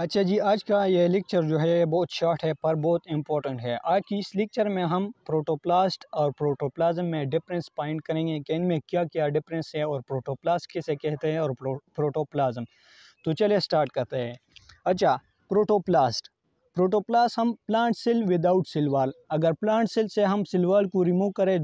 अच्छा जी आज का यह लेक्चर जो है बहुत शॉर्ट है पर बहुत इम्पोर्टेंट है आज की इस लेक्चर में हम प्रोटोप्लास्ट और प्रोटोप्लाज्म में डिफरेंस पॉइंट करेंगे कि इनमें क्या क्या डिफरेंस है और प्रोटोप्लास्ट कैसे कहते हैं और प्रोटोप्लाज्म तो चलिए स्टार्ट करते हैं अच्छा प्रोटोप्लास्ट प्रोटोप्लास हम प्लांट सेल विदाउट सिलवाल अगर प्लांट सेल से हम सिलवाल को रिमूव करें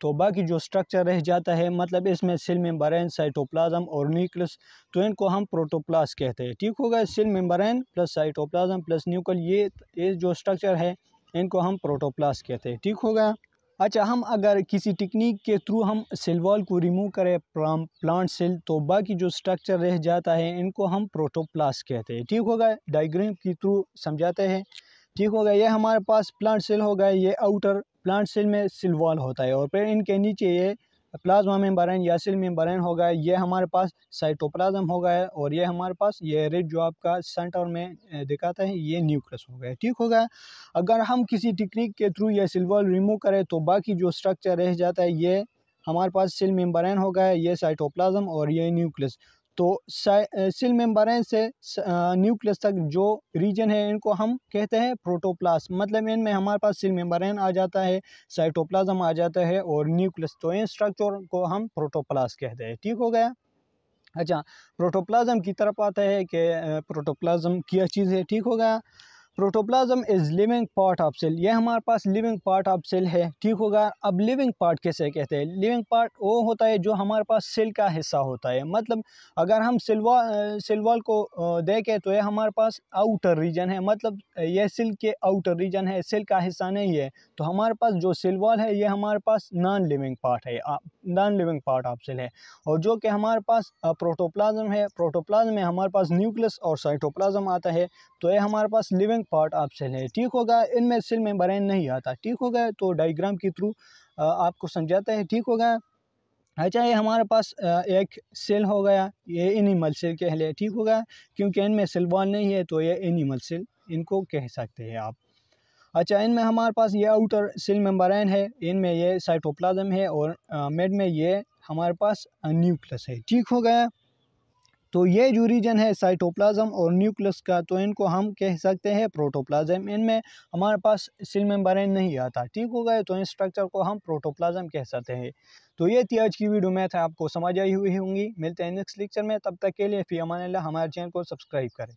तो बाकी जो स्ट्रक्चर रह जाता है मतलब इसमें सेल मेम्बरेन साइटोप्लाज्म और न्यूक्लियस तो इनको हम प्रोटोप्लास कहते हैं ठीक होगा cell membrane plus cytoplasm plus nucleus ये ये जो स्ट्रक्चर है इनको हम प्रोटोप्लास कहते हैं ठीक होगा अच्छा हम अगर किसी टेक्निक के थ्रू हम सेल वॉल को रिमूव करें प्लांट सेल तो बाकी जो स्ट्रक्चर रह जाता है इनको हम प्रोटोप्लास्ट कहते हैं ठीक होगा डायग्राम के थ्रू समझाते हैं ठीक होगा ये हमारे पास प्लांट सेल होगा ये आउटर प्लांट सेल में सिलवाल होता है और फिर इनके नीचे ये प्लाज्मा मेम्बरान या सिल मेम्बरान होगा ये हमारे पास साइटोप्लाज्म होगा है और ये हमारे पास ये रेड जो आपका सेंटर में दिखाता है ये न्यूक्लियस हो गया ठीक हो गया अगर हम किसी टेक्निक के थ्रू ये सिल्वर रिमूव करें तो बाकी जो स्ट्रक्चर रह जाता है ये हमारे पास सिल मेम्बरान हो गया ये साइटोप्लाज्म और ये न्यूक्लियस तो सेल मेम्बरेन से न्यूक्लियस तक जो रीजन है इनको हम कहते हैं प्रोटोप्लास मतलब इनमें हमारे पास सेल मेम्बरेन आ जाता है साइटोप्लाज्म आ जाता है और न्यूक्लियस तो इन स्ट्रक्चर को हम प्रोटोप्लास कहते हैं ठीक हो गया अच्छा प्रोटोप्लाज्म की तरफ आता है कि प्रोटोप्लाज्म क्या चीज़ है ठीक हो गया protoplasm is living part of cell यह हमारे पास लिविंग पार्ट ऑफ सेल है ठीक होगा अब लिविंग पार्ट कैसे कहते हैं लिविंग पार्ट वो होता है जो हमारे पास सेल का हिस्सा होता है मतलब अगर हम सिलवा सिलवाल को देखें तो यह हमारे पास आउटर रीजन है मतलब यह सिल के आउटर रीजन है सेल का हिस्सा नहीं है तो हमारे पास जो सिलवाल है यह हमारे पास नॉन लिविंग पार्ट है non living part of cell है और जो कि हमारे पास प्रोटोप्लाज्म है प्रोटोप्लाज्म में हमारे पास न्यूक्लियस और साइटोप्लाज्म आता है तो यह हमारे पास लिविंग पार्ट सेल है ठीक होगा इनमें सेल मेम्ब्रेन नहीं आता ठीक होगा तो डायग्राम के थ्रू आपको समझाता है ठीक होगा अच्छा ये हमारे पास एक सेल हो गया ये एनिमल सेल कह लिया ठीक होगा क्योंकि इनमें सेल वॉल नहीं है तो ये एनिमल सेल इनको कह सकते हैं आप अच्छा इनमें हमारे पास ये आउटर सेल मेम्ब्रेन है इनमें ये साइटोप्लाज्म है और मेड में ये हमारे पास न्यूक्लियस है ठीक हो गया तो ये जो रीजन है साइटोप्लाज्म और न्यूक्लियस का तो इनको हम कह सकते हैं प्रोटोप्लाज्म इनमें हमारे पास सिल मेम्ब्रेन नहीं आता ठीक हो गए तो इन स्ट्रक्चर को हम प्रोटोप्लाज्म कह सकते हैं तो ये थी आज की वीडियो मैथ आपको समझ आई हुई होंगी मिलते हैं नेक्स्ट लेक्चर में तब तक के लिए फी अमान हमारे चैनल को सब्सक्राइब करें